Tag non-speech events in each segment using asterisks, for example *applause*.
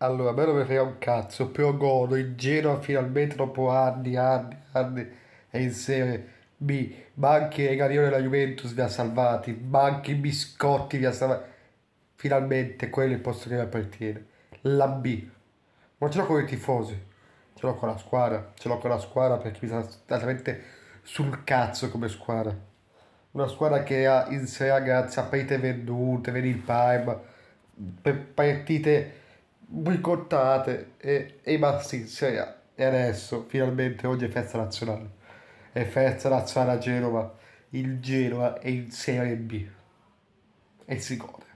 Allora, me lo mi frega un cazzo, però godo il Genoa finalmente dopo anni, anni, anni e insieme. B. Ma anche Egarione della Juventus vi ha salvati, ma anche i biscotti vi ha salvati. Finalmente quello è il posto che mi appartiene, la B. ma ce l'ho con i tifosi, ce l'ho con la squadra, ce l'ho con la squadra perché mi sta veramente sul cazzo come squadra. Una squadra che ha in sé, ragazzi, a partite vendute, vedi il Parma, partite boicottate e, e marxisti. E adesso, finalmente, oggi è festa nazionale. È festa nazionale a Genova. Il Genova è in Serie B. E si gode.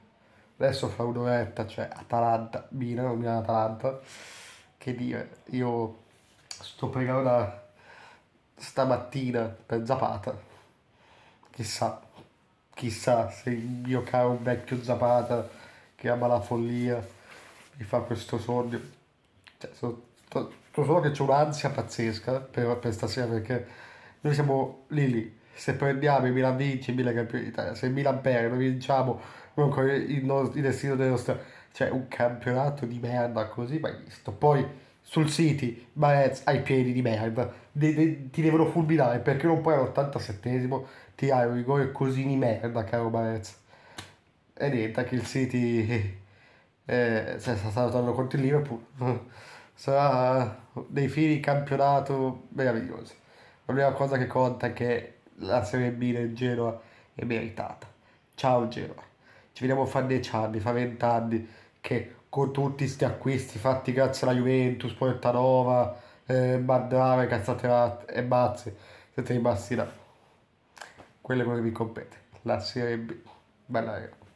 Adesso fra un'oretta c'è cioè Atalanta, Milano, Milano Atalanta. Che dire, io sto pregando da stamattina per Zapata. Chissà, chissà se il mio caro vecchio Zapata che ama la follia mi fa questo sogno. Cioè, sono, so solo che c'è un'ansia pazzesca per, per, stasera perché noi siamo lì lì. Se prendiamo i Milan vince, i Milan campione d'Italia. Se Milan perde, noi vinciamo comunque, il, nostro, il destino del nostro. Cioè, un campionato di merda così, mai visto. Poi sul City, Marez ai piedi di merda, de- de- ti devono fulminare perché non puoi all'87esimo tirare un rigore così di merda, caro Marez. E niente, che il City eh, eh, cioè, sta salutando contro il Liverpool, *laughs* sarà dei fili campionato meravigliosi. L'unica cosa che conta è che la Serie B del Genoa è meritata. Ciao Genoa, ci vediamo fra 10 anni, fra 20 anni che con tutti questi acquisti fatti grazie alla Juventus, Portanova, eh, Mandrave, cazzate e mazze, siete rimasti là. Quello è quello che vi compete, la Serie B. Bella era.